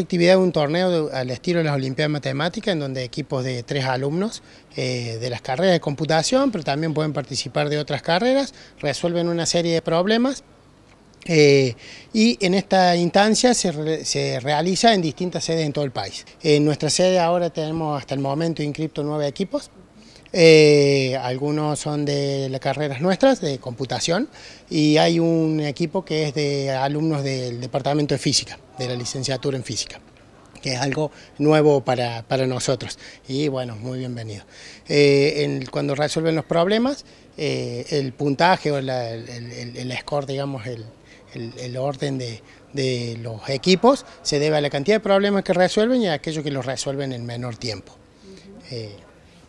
actividad es un torneo al estilo de las Olimpiadas Matemáticas, en donde equipos de tres alumnos eh, de las carreras de computación, pero también pueden participar de otras carreras, resuelven una serie de problemas eh, y en esta instancia se, realiza en distintas sedes en todo el país. En nuestra sede ahora tenemos hasta el momento inscripto nueve equipos, eh, algunos son de las carreras nuestras, de computación, y hay un equipo que es de alumnos del Departamento de Física, de la licenciatura en Física que es algo nuevo para, nosotros. Y bueno, muy bienvenido. Eh, cuando resuelven los problemas, eh, el puntaje o el, score, digamos, el, orden de, de, los equipos se debe a la cantidad de problemas que resuelven y a aquellos que los resuelven en menor tiempo.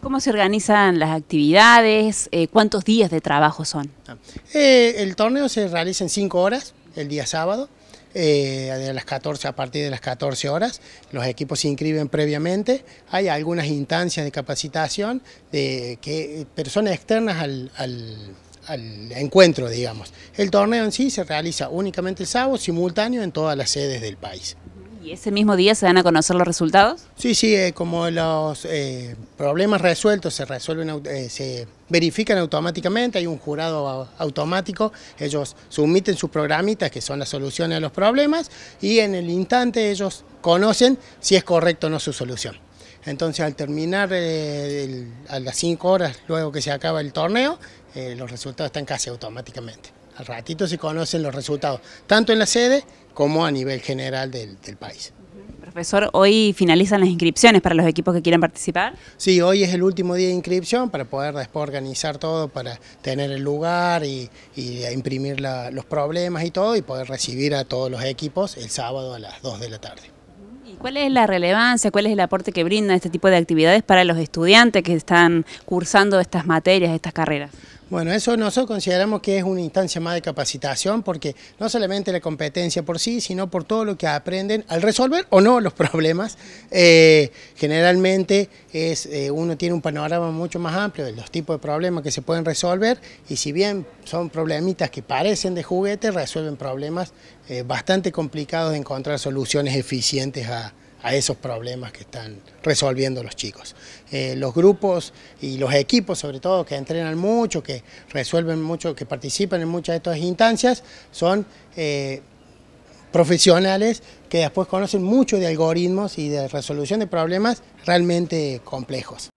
¿Cómo se organizan las actividades? Eh, ¿Cuántos días de trabajo son? Ah. Eh, el torneo se realiza en cinco horas, el día sábado, eh, de las 14, a partir de las 14 horas. Los equipos se inscriben previamente. Hay algunas instancias de capacitación de que, personas externas al encuentro, digamos. El torneo en sí se realiza únicamente el sábado, simultáneo en todas las sedes del país ese mismo día se dan a conocer los resultados? Sí, sí, eh, como los eh, problemas resueltos se resuelven, eh, se verifican automáticamente, hay un jurado automático, ellos submiten sus programitas que son las soluciones a los problemas y en el instante ellos conocen si es correcto o no su solución. Entonces al terminar a las 5 horas luego que se acaba el torneo, los resultados están casi automáticamente al ratito se conocen los resultados, tanto en la sede como a nivel general del, país. Profesor, hoy finalizan las inscripciones para los equipos que quieran participar. Sí, hoy es el último día de inscripción para poder después organizar todo, para tener el lugar y, imprimir los problemas y todo y poder recibir a todos los equipos el sábado a las 2 de la tarde. ¿Y cuál es la relevancia, cuál es el aporte que brinda este tipo de actividades para los estudiantes que están cursando estas materias, estas carreras? Bueno, eso nosotros consideramos que es una instancia más de capacitación porque no solamente la competencia por sí, sino por todo lo que aprenden al resolver o no los problemas. Eh, generalmente es, eh, uno tiene un panorama mucho más amplio de los tipos de problemas que se pueden resolver y si bien son problemitas que parecen de juguete, resuelven problemas eh, bastante complicados de encontrar soluciones eficientes a, a esos problemas que están resolviendo los chicos. Eh, los grupos y los equipos, sobre todo, que entrenan mucho, que resuelven mucho, que participan en muchas de estas instancias, son eh, profesionales que después conocen mucho de algoritmos y de resolución de problemas realmente complejos.